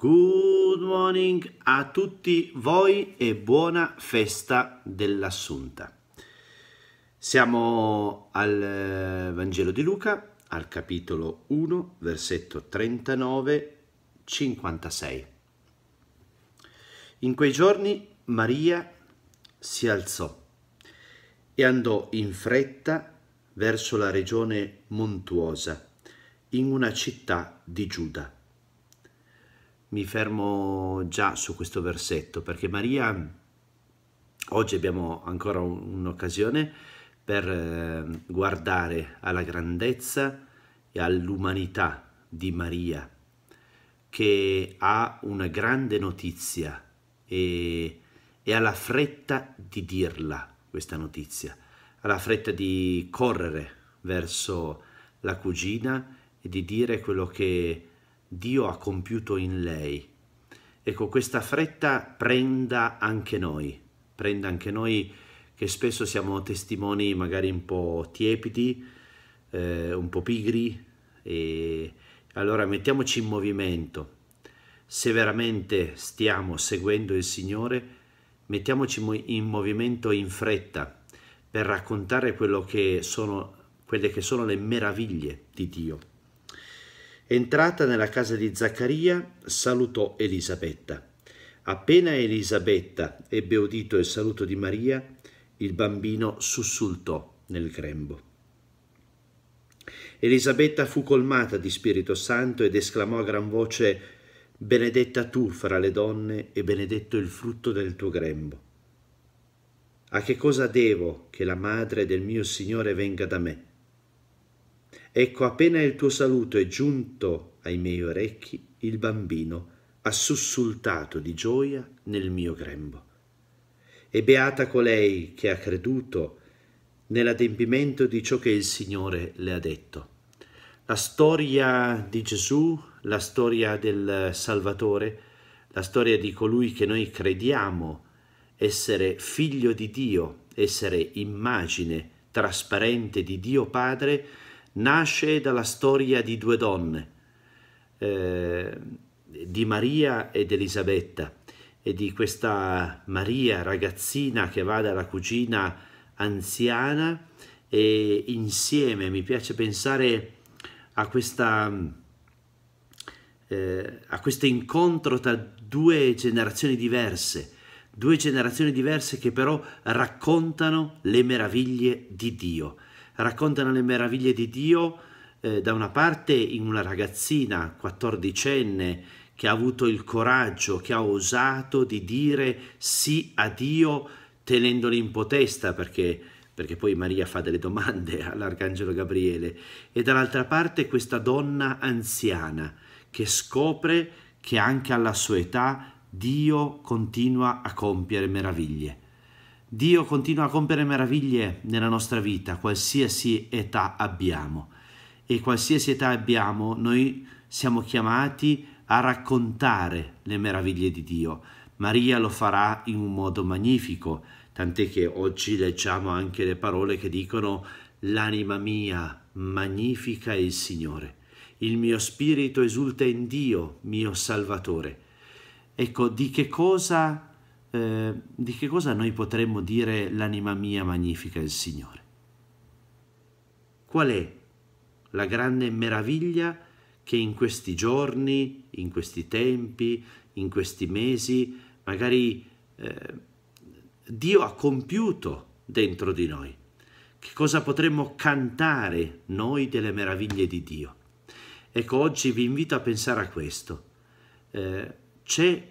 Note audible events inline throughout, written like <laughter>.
Good morning a tutti voi e buona festa dell'Assunta. Siamo al eh, Vangelo di Luca, al capitolo 1, versetto 39-56. In quei giorni Maria si alzò e andò in fretta verso la regione montuosa, in una città di Giuda mi fermo già su questo versetto perché Maria, oggi abbiamo ancora un'occasione per ehm, guardare alla grandezza e all'umanità di Maria che ha una grande notizia e, e ha la fretta di dirla questa notizia, ha la fretta di correre verso la cugina e di dire quello che Dio ha compiuto in lei. Ecco, questa fretta prenda anche noi, prenda anche noi che spesso siamo testimoni magari un po' tiepidi, eh, un po' pigri, e allora mettiamoci in movimento. Se veramente stiamo seguendo il Signore, mettiamoci in movimento in fretta per raccontare che sono, quelle che sono le meraviglie di Dio. Entrata nella casa di Zaccaria, salutò Elisabetta. Appena Elisabetta ebbe udito il saluto di Maria, il bambino sussultò nel grembo. Elisabetta fu colmata di Spirito Santo ed esclamò a gran voce Benedetta tu fra le donne e benedetto il frutto del tuo grembo. A che cosa devo che la madre del mio Signore venga da me? Ecco, appena il tuo saluto è giunto ai miei orecchi, il bambino ha sussultato di gioia nel mio grembo. E beata colei che ha creduto nell'adempimento di ciò che il Signore le ha detto. La storia di Gesù, la storia del Salvatore, la storia di colui che noi crediamo essere figlio di Dio, essere immagine trasparente di Dio Padre, nasce dalla storia di due donne, eh, di Maria ed Elisabetta, e di questa Maria ragazzina che va dalla cugina anziana e insieme mi piace pensare a, questa, eh, a questo incontro tra due generazioni diverse, due generazioni diverse che però raccontano le meraviglie di Dio raccontano le meraviglie di Dio eh, da una parte in una ragazzina 14enne che ha avuto il coraggio, che ha osato di dire sì a Dio tenendolo in potesta perché, perché poi Maria fa delle domande <laughs> all'Arcangelo Gabriele e dall'altra parte questa donna anziana che scopre che anche alla sua età Dio continua a compiere meraviglie. Dio continua a compiere meraviglie nella nostra vita, qualsiasi età abbiamo. E qualsiasi età abbiamo, noi siamo chiamati a raccontare le meraviglie di Dio. Maria lo farà in un modo magnifico, tant'è che oggi leggiamo anche le parole che dicono L'anima mia magnifica il Signore, il mio spirito esulta in Dio, mio Salvatore. Ecco, di che cosa eh, di che cosa noi potremmo dire l'anima mia magnifica il Signore? Qual è la grande meraviglia che in questi giorni, in questi tempi, in questi mesi, magari eh, Dio ha compiuto dentro di noi? Che cosa potremmo cantare noi delle meraviglie di Dio? Ecco, oggi vi invito a pensare a questo. Eh, c'è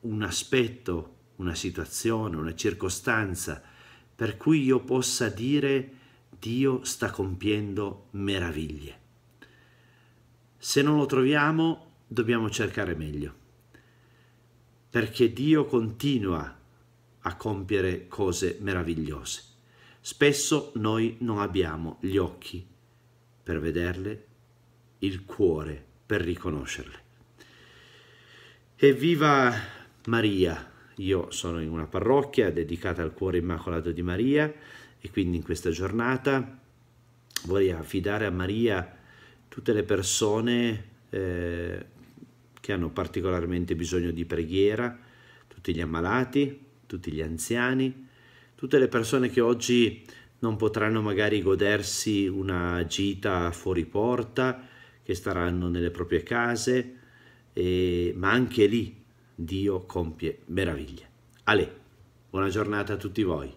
un aspetto una situazione, una circostanza per cui io possa dire Dio sta compiendo meraviglie. Se non lo troviamo, dobbiamo cercare meglio, perché Dio continua a compiere cose meravigliose. Spesso noi non abbiamo gli occhi per vederle, il cuore per riconoscerle. Evviva Maria! Io sono in una parrocchia dedicata al cuore immacolato di Maria e quindi in questa giornata vorrei affidare a Maria tutte le persone eh, che hanno particolarmente bisogno di preghiera, tutti gli ammalati, tutti gli anziani, tutte le persone che oggi non potranno magari godersi una gita fuori porta, che staranno nelle proprie case, e, ma anche lì Dio compie meraviglie. Ale, buona giornata a tutti voi.